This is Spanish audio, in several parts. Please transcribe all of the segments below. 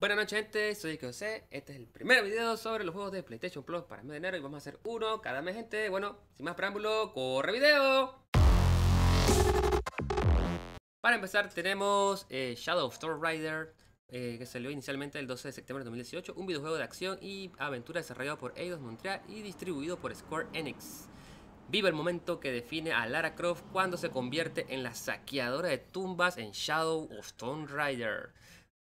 Buenas noches gente, soy José, este es el primer video sobre los juegos de PlayStation Plus para el mes de enero y vamos a hacer uno cada mes gente, bueno, sin más preámbulo, ¡corre video! Para empezar tenemos eh, Shadow of Stone Rider, eh, que salió inicialmente el 12 de septiembre de 2018, un videojuego de acción y aventura desarrollado por Eidos Montreal y distribuido por Square Enix. Vive el momento que define a Lara Croft cuando se convierte en la saqueadora de tumbas en Shadow of Stone Rider.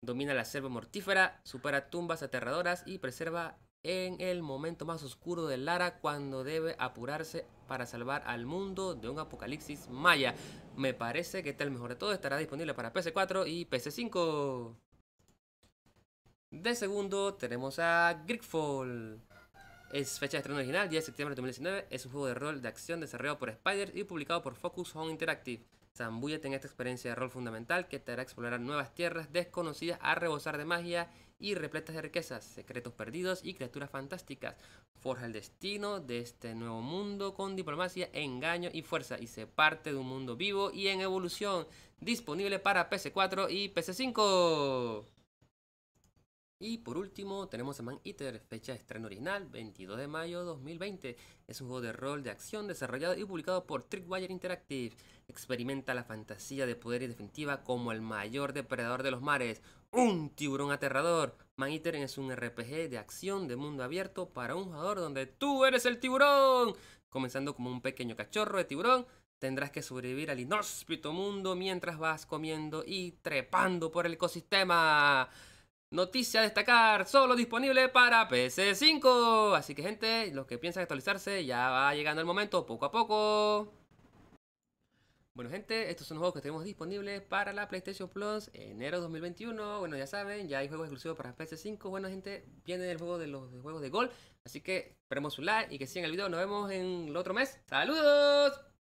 Domina la selva mortífera, supera tumbas aterradoras y preserva en el momento más oscuro de Lara cuando debe apurarse para salvar al mundo de un apocalipsis maya. Me parece que está el mejor de todo. Estará disponible para PC4 y PC5. De segundo tenemos a Grigfall. Es fecha de estreno original, 10 de septiembre de 2019. Es un juego de rol de acción desarrollado por Spider y publicado por Focus Home Interactive. Zambuya en esta experiencia de rol fundamental que te hará explorar nuevas tierras desconocidas a rebosar de magia y repletas de riquezas, secretos perdidos y criaturas fantásticas. Forja el destino de este nuevo mundo con diplomacia, engaño y fuerza y se parte de un mundo vivo y en evolución, disponible para PC4 y PC5. Y por último tenemos a Man Eater, fecha de estreno original 22 de mayo de 2020. Es un juego de rol de acción desarrollado y publicado por Trickwire Interactive. Experimenta la fantasía de poder y definitiva como el mayor depredador de los mares, un tiburón aterrador. Man Eater es un RPG de acción de mundo abierto para un jugador donde tú eres el tiburón. Comenzando como un pequeño cachorro de tiburón, Tendrás que sobrevivir al inhóspito mundo mientras vas comiendo y trepando por el ecosistema. Noticia a destacar, solo disponible para PC5. Así que gente, los que piensan actualizarse, ya va llegando el momento, poco a poco. Bueno gente, estos son los juegos que tenemos disponibles para la PlayStation Plus enero 2021. Bueno, ya saben, ya hay juegos exclusivos para PS5. Bueno gente, viene el juego de los juegos de gol. Así que esperemos su like y que sigan el video. Nos vemos en el otro mes. ¡Saludos!